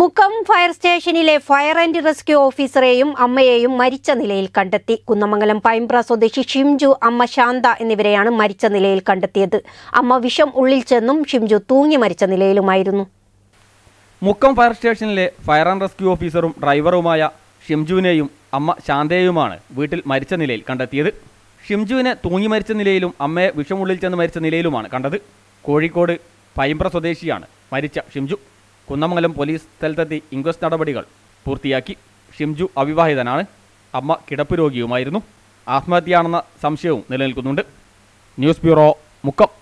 Mukkam fire സ്റ്റേഷനിലെ fire and rescue ഓഫീസറെയും അമ്മയെയും മരിച്ച നിലയിൽ കണ്ടെത്തി കുന്നമംഗലം പൈമ്പ്ര സ്വദേശി ഷിംജു അമ്മ ശാന്ത എന്നിവരെയാണ് മരിച്ച നിലയിൽ കണ്ടെത്തിയത് അമ്മ വിഷം ഉള്ളിൽ ചെന്നും ഷിംജു തൂങ്ങി മരിച്ച നിലയിലുമായിരുന്നു മുക്കം ഫയർ സ്റ്റേഷനിലെ ഫയർ ആൻഡ് റെസ്ക്യൂ ഓഫീസറും ഡ്രൈവറുമായ ഷിംജുവിനെയും അമ്മ ശാന്തയെയുമാണ് വീട്ടിൽ മരിച്ച നിലയിൽ കണ്ടെത്തിയത് ഷിംജുവിനെ തൂങ്ങി മരിച്ച നിലയിലും അമ്മയെ വിഷമുള്ളിൽ ചെന്ന് മരിച്ച നിലയിലുമാണ് കണ്ടത് കോഴിക്കോട് പൈമ്പ്ര സ്വദേശിയാണ് മരിച്ച ഷിംജു കുന്നമംഗലം പോലീസ് സ്ഥലത്തെത്തി ഇൻക്വസ്റ്റ് നടപടികൾ പൂർത്തിയാക്കി ഷിംജു അവിവാഹിതനാണ് അമ്മ കിടപ്പ് രോഗിയുമായിരുന്നു ആത്മഹത്യയാണെന്ന സംശയവും നിലനിൽക്കുന്നുണ്ട് ന്യൂസ് ബ്യൂറോ മുക്കം